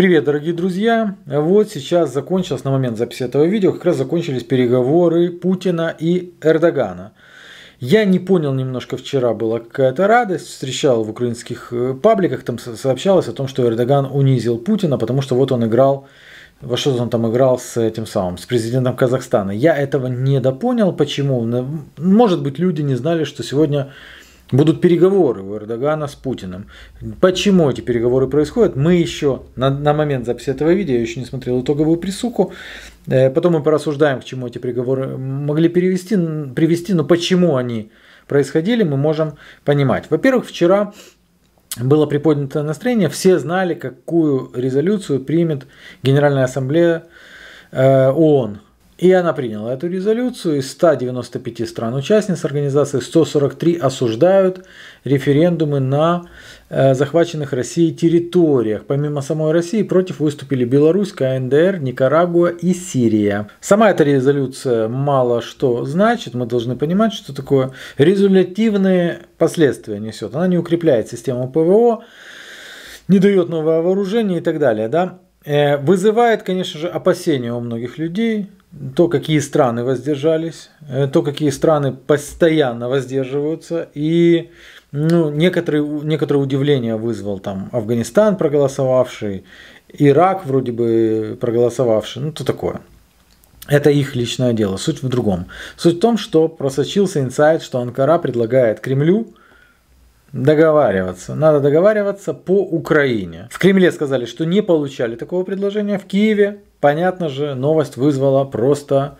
Привет, дорогие друзья! Вот сейчас закончилось на момент записи этого видео, как раз закончились переговоры Путина и Эрдогана. Я не понял немножко вчера, была какая-то радость, встречал в украинских э, пабликах, там сообщалось о том, что Эрдоган унизил Путина, потому что вот он играл во что он там играл с этим самым, с президентом Казахстана. Я этого не допонял, почему. Ну, может быть, люди не знали, что сегодня Будут переговоры у Эрдогана с Путиным. Почему эти переговоры происходят? Мы еще на, на момент записи этого видео, я еще не смотрел итоговую присуку. Э, потом мы порассуждаем, к чему эти переговоры могли перевести, привести, но почему они происходили, мы можем понимать. Во-первых, вчера было приподнято настроение, все знали, какую резолюцию примет Генеральная Ассамблея э, ООН и она приняла эту резолюцию. Из 195 стран-участниц организации 143 осуждают референдумы на э, захваченных Россией территориях. Помимо самой России против выступили Беларусь, КНДР, Никарагуа и Сирия. Сама эта резолюция мало что значит. Мы должны понимать, что такое резолютивные последствия несет. Она не укрепляет систему ПВО, не дает нового вооружения и так далее. Да? Э, вызывает, конечно же, опасения у многих людей, то, какие страны воздержались, э, то, какие страны постоянно воздерживаются, и ну, некоторые, некоторые удивление вызвал там Афганистан проголосовавший, Ирак вроде бы проголосовавший, ну, то такое. Это их личное дело. Суть в другом. Суть в том, что просочился инсайт, что Анкара предлагает Кремлю договариваться. Надо договариваться по Украине. В Кремле сказали, что не получали такого предложения. В Киеве понятно же, новость вызвала просто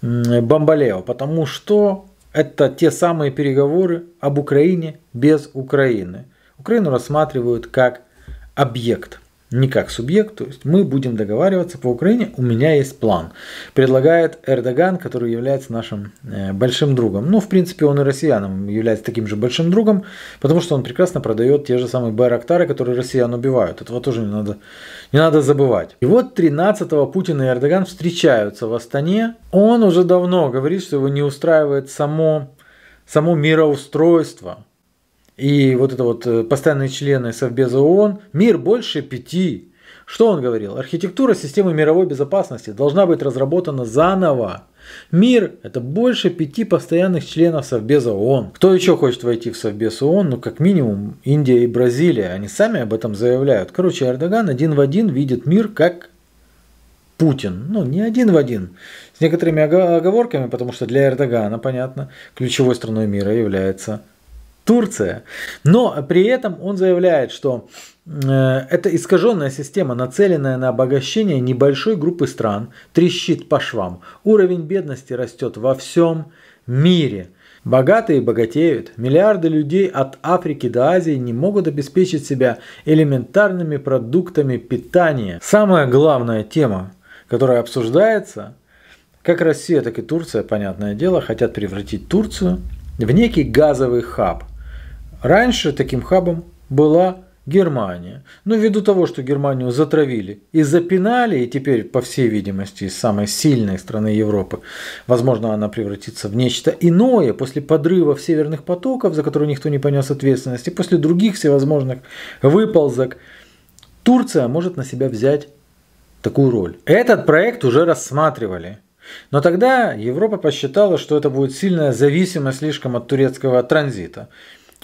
бомбалео, потому что это те самые переговоры об Украине без Украины. Украину рассматривают как объект – не как субъект, то есть мы будем договариваться по Украине, у меня есть план, предлагает Эрдоган, который является нашим э, большим другом. Ну, в принципе, он и россиянам является таким же большим другом, потому что он прекрасно продает те же самые байрактары, которые россиян убивают. Этого тоже не надо, не надо забывать. И вот 13-го Путин и Эрдоган встречаются в Астане. Он уже давно говорит, что его не устраивает само, само мироустройство – и вот это вот э, постоянные члены Совбеза ООН, мир больше пяти. Что он говорил? Архитектура системы мировой безопасности должна быть разработана заново. Мир – это больше пяти постоянных членов Совбеза ООН. Кто еще хочет войти в Совбез ООН? Ну, как минимум, Индия и Бразилия. Они сами об этом заявляют. Короче, Эрдоган один в один видит мир как Путин. Ну, не один в один. С некоторыми оговорками, потому что для Эрдогана, понятно, ключевой страной мира является Турция. Но при этом он заявляет, что э, это искаженная система, нацеленная на обогащение небольшой группы стран, трещит по швам. Уровень бедности растет во всем мире. Богатые богатеют. Миллиарды людей от Африки до Азии не могут обеспечить себя элементарными продуктами питания. Самая главная тема, которая обсуждается, как Россия, так и Турция, понятное дело, хотят превратить Турцию в некий газовый хаб. Раньше таким хабом была Германия. Но ну, ввиду того, что Германию затравили и запинали, и теперь, по всей видимости, из самой сильной страны Европы, возможно, она превратится в нечто иное после подрывов северных потоков, за которые никто не понес ответственности, после других всевозможных выползок, Турция может на себя взять такую роль. Этот проект уже рассматривали. Но тогда Европа посчитала, что это будет сильная зависимость слишком от турецкого транзита.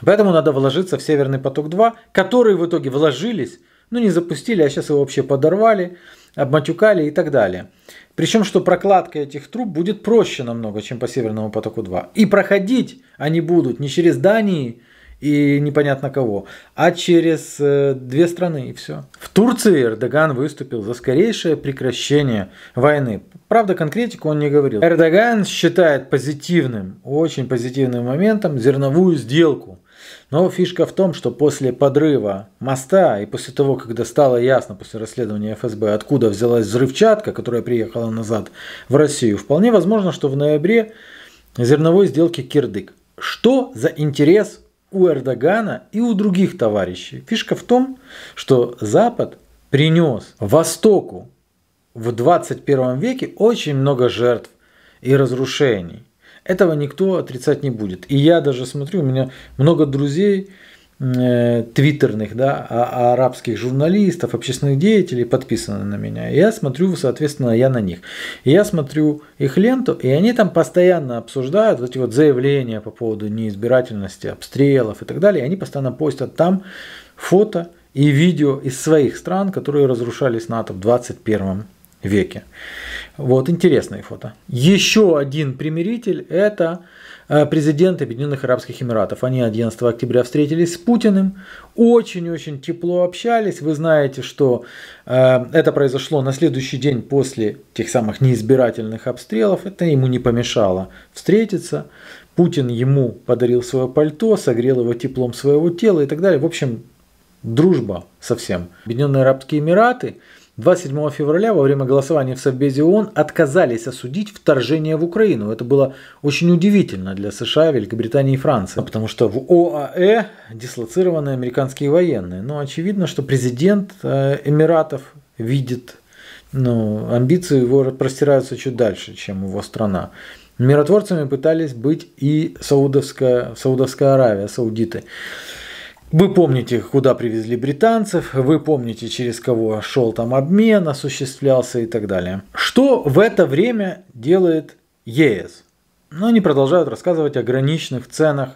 Поэтому надо вложиться в Северный поток-2, которые в итоге вложились, ну не запустили, а сейчас его вообще подорвали, обматюкали и так далее. Причем, что прокладка этих труб будет проще намного, чем по Северному потоку-2. И проходить они будут не через Дании и непонятно кого, а через э, две страны и все. В Турции Эрдоган выступил за скорейшее прекращение войны. Правда, конкретику он не говорил. Эрдоган считает позитивным, очень позитивным моментом зерновую сделку – но фишка в том, что после подрыва моста и после того, когда стало ясно после расследования ФСБ, откуда взялась взрывчатка, которая приехала назад в Россию, вполне возможно, что в ноябре зерновой сделки кирдык. Что за интерес у Эрдогана и у других товарищей? Фишка в том, что Запад принес Востоку в 21 веке очень много жертв и разрушений. Этого никто отрицать не будет. И я даже смотрю, у меня много друзей э, твиттерных, да, а, а арабских журналистов, общественных деятелей подписаны на меня. я смотрю, соответственно, я на них. я смотрю их ленту, и они там постоянно обсуждают вот эти вот заявления по поводу неизбирательности, обстрелов и так далее. И они постоянно постят там фото и видео из своих стран, которые разрушались НАТО в 21 веке. Вот интересные фото. Еще один примиритель – это э, президент Объединенных Арабских Эмиратов. Они 11 октября встретились с Путиным, очень-очень тепло общались. Вы знаете, что э, это произошло на следующий день после тех самых неизбирательных обстрелов. Это ему не помешало встретиться. Путин ему подарил свое пальто, согрел его теплом своего тела и так далее. В общем, дружба совсем. Объединенные Арабские Эмираты – 27 февраля во время голосования в Совбезе ООН отказались осудить вторжение в Украину. Это было очень удивительно для США, Великобритании и Франции, потому что в ОАЭ дислоцированы американские военные. Но очевидно, что президент э, Эмиратов видит, ну, амбиции его простираются чуть дальше, чем его страна. Миротворцами пытались быть и Саудовская, Саудовская Аравия, саудиты. Вы помните, куда привезли британцев, вы помните, через кого шел там обмен, осуществлялся и так далее. Что в это время делает ЕС? Но ну, они продолжают рассказывать о граничных ценах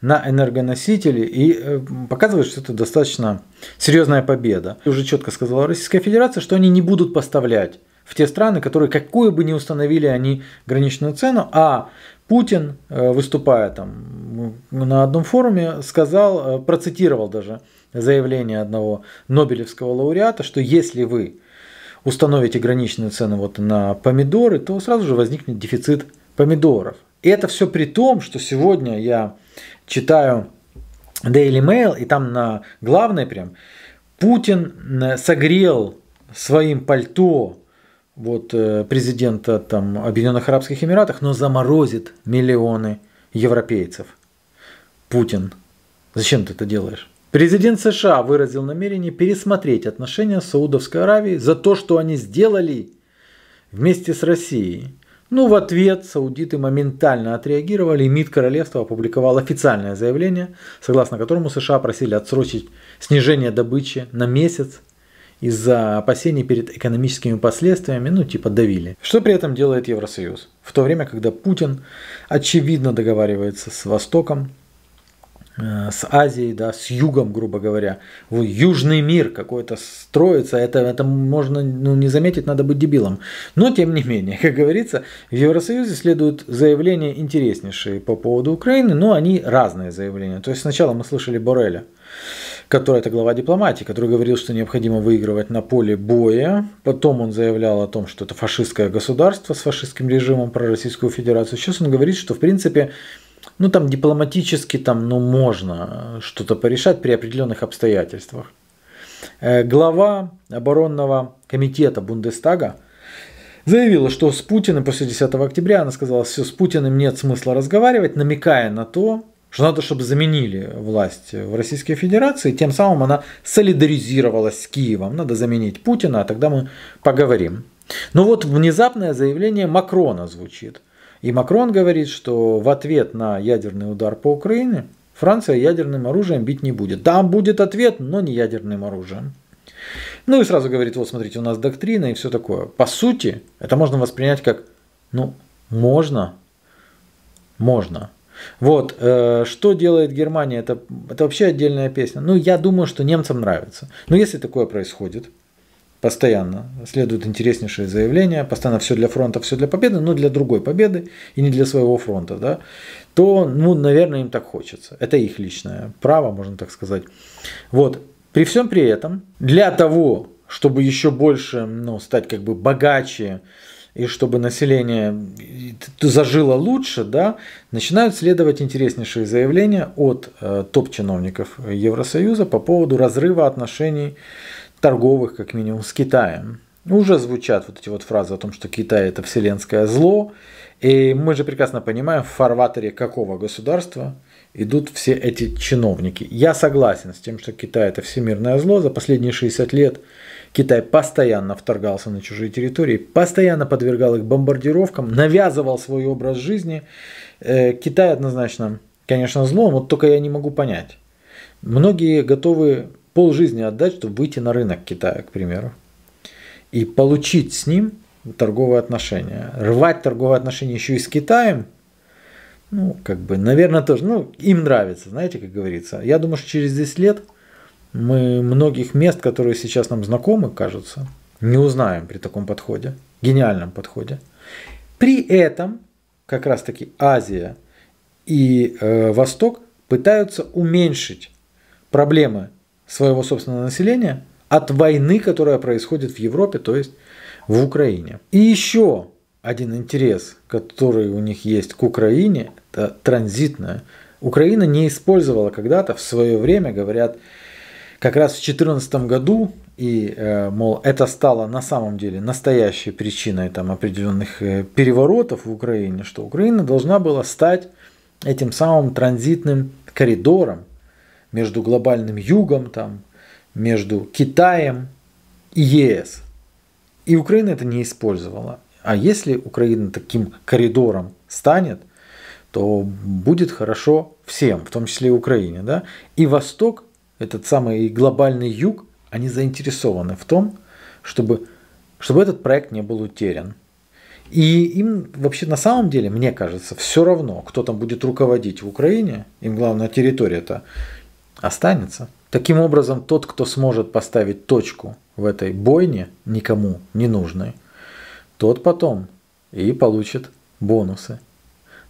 на энергоносители и э, показывают, что это достаточно серьезная победа. И уже четко сказала Российская Федерация, что они не будут поставлять в те страны, которые какую бы ни установили они граничную цену, а Путин, э, выступая там на одном форуме, сказал, э, процитировал даже заявление одного Нобелевского лауреата, что если вы установите граничные цены вот на помидоры, то сразу же возникнет дефицит помидоров. И это все при том, что сегодня я читаю Daily Mail, и там на главной прям Путин э, согрел своим пальто вот, э, президента там, Объединенных Арабских Эмиратов, но заморозит миллионы европейцев. Путин, зачем ты это делаешь? Президент США выразил намерение пересмотреть отношения с Саудовской Аравией за то, что они сделали вместе с Россией. Ну, в ответ саудиты моментально отреагировали, и МИД королевства опубликовал официальное заявление, согласно которому США просили отсрочить снижение добычи на месяц из-за опасений перед экономическими последствиями, ну типа давили. Что при этом делает Евросоюз? В то время, когда Путин очевидно договаривается с Востоком Э, с Азией, да, с югом, грубо говоря, в южный мир какой-то строится, это, это можно ну, не заметить, надо быть дебилом. Но, тем не менее, как говорится, в Евросоюзе следуют заявления интереснейшие по поводу Украины, но они разные заявления. То есть сначала мы слышали Бореля, который это глава дипломатии, который говорил, что необходимо выигрывать на поле боя. Потом он заявлял о том, что это фашистское государство с фашистским режимом про Российскую Федерацию. Сейчас он говорит, что в принципе ну, там дипломатически, там, ну, можно э, что-то порешать при определенных обстоятельствах. Э, глава оборонного комитета Бундестага заявила, что с Путиным после 10 октября, она сказала, все, с Путиным нет смысла разговаривать, намекая на то, что надо, чтобы заменили власть в Российской Федерации, тем самым она солидаризировалась с Киевом. Надо заменить Путина, а тогда мы поговорим. Но вот внезапное заявление Макрона звучит – и Макрон говорит, что в ответ на ядерный удар по Украине Франция ядерным оружием бить не будет. Там будет ответ, но не ядерным оружием. Ну и сразу говорит, вот смотрите, у нас доктрина и все такое. По сути, это можно воспринять как, ну, можно, можно. Вот, э, что делает Германия, это, это вообще отдельная песня. Ну, я думаю, что немцам нравится. Но если такое происходит, постоянно следуют интереснейшие заявления постоянно все для фронта, все для победы, но для другой победы и не для своего фронта, да, то, ну, наверное, им так хочется. Это их личное право, можно так сказать. Вот. При всем при этом, для того, чтобы еще больше, ну, стать как бы богаче, и чтобы население э, зажило лучше, да, начинают следовать интереснейшие заявления от э, топ-чиновников Евросоюза по поводу разрыва отношений торговых, как минимум, с Китаем. Уже звучат вот эти вот фразы о том, что Китай это вселенское зло. И мы же прекрасно понимаем, в фарватере какого государства идут все эти чиновники. Я согласен с тем, что Китай это всемирное зло. За последние 60 лет Китай постоянно вторгался на чужие территории, постоянно подвергал их бомбардировкам, навязывал свой образ жизни. Э, Китай однозначно, конечно, зло, вот только я не могу понять. Многие готовы пол жизни отдать, чтобы выйти на рынок Китая, к примеру, и получить с ним торговые отношения. Рвать торговые отношения еще и с Китаем, ну, как бы, наверное, тоже, ну, им нравится, знаете, как говорится. Я думаю, что через 10 лет мы многих мест, которые сейчас нам знакомы, кажутся, не узнаем при таком подходе, гениальном подходе. При этом, как раз-таки, Азия и э, Восток пытаются уменьшить проблемы своего собственного населения от войны, которая происходит в Европе, то есть в Украине. И еще один интерес, который у них есть к Украине, это транзитная. Украина не использовала когда-то в свое время, говорят, как раз в 2014 году, и, э, мол, это стало на самом деле настоящей причиной там, определенных э, переворотов в Украине, что Украина должна была стать этим самым транзитным коридором между глобальным югом, там, между Китаем и ЕС. И Украина это не использовала. А если Украина таким коридором станет, то будет хорошо всем, в том числе и Украине. Да? И Восток, этот самый глобальный юг, они заинтересованы в том, чтобы, чтобы этот проект не был утерян. И им вообще на самом деле, мне кажется, все равно, кто там будет руководить в Украине, им главное территория это останется. Таким образом, тот, кто сможет поставить точку в этой бойне, никому не нужной, тот потом и получит бонусы.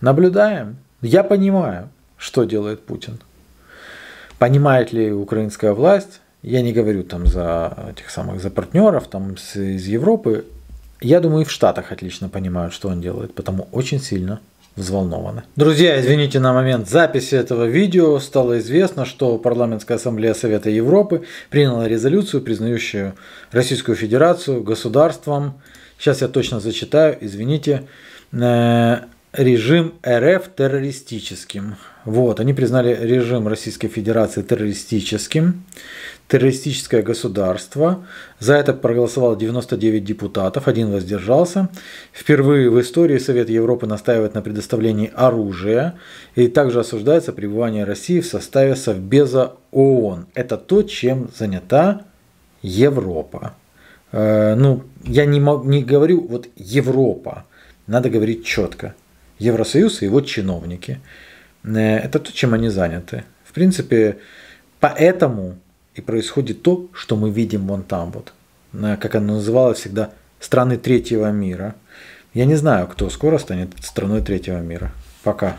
Наблюдаем. Я понимаю, что делает Путин. Понимает ли украинская власть? Я не говорю там за этих самых за партнеров там из Европы. Я думаю, и в Штатах отлично понимают, что он делает, потому очень сильно взволнованы. Друзья, извините на момент записи этого видео. Стало известно, что Парламентская ассамблея Совета Европы приняла резолюцию, признающую Российскую Федерацию государством. Сейчас я точно зачитаю, извините. Э, режим РФ террористическим. Вот, они признали режим Российской Федерации террористическим, террористическое государство. За это проголосовало 99 депутатов, один воздержался. Впервые в истории Совет Европы настаивает на предоставлении оружия. И также осуждается пребывание России в составе Совбеза ООН. Это то, чем занята Европа. Э, ну, я не, мог, не говорю вот Европа, надо говорить четко – Евросоюз и его чиновники. Э, это то, чем они заняты. В принципе, поэтому и происходит то, что мы видим вон там вот, э, как оно называлось всегда, страны третьего мира. Я не знаю, кто скоро станет страной третьего мира. Пока.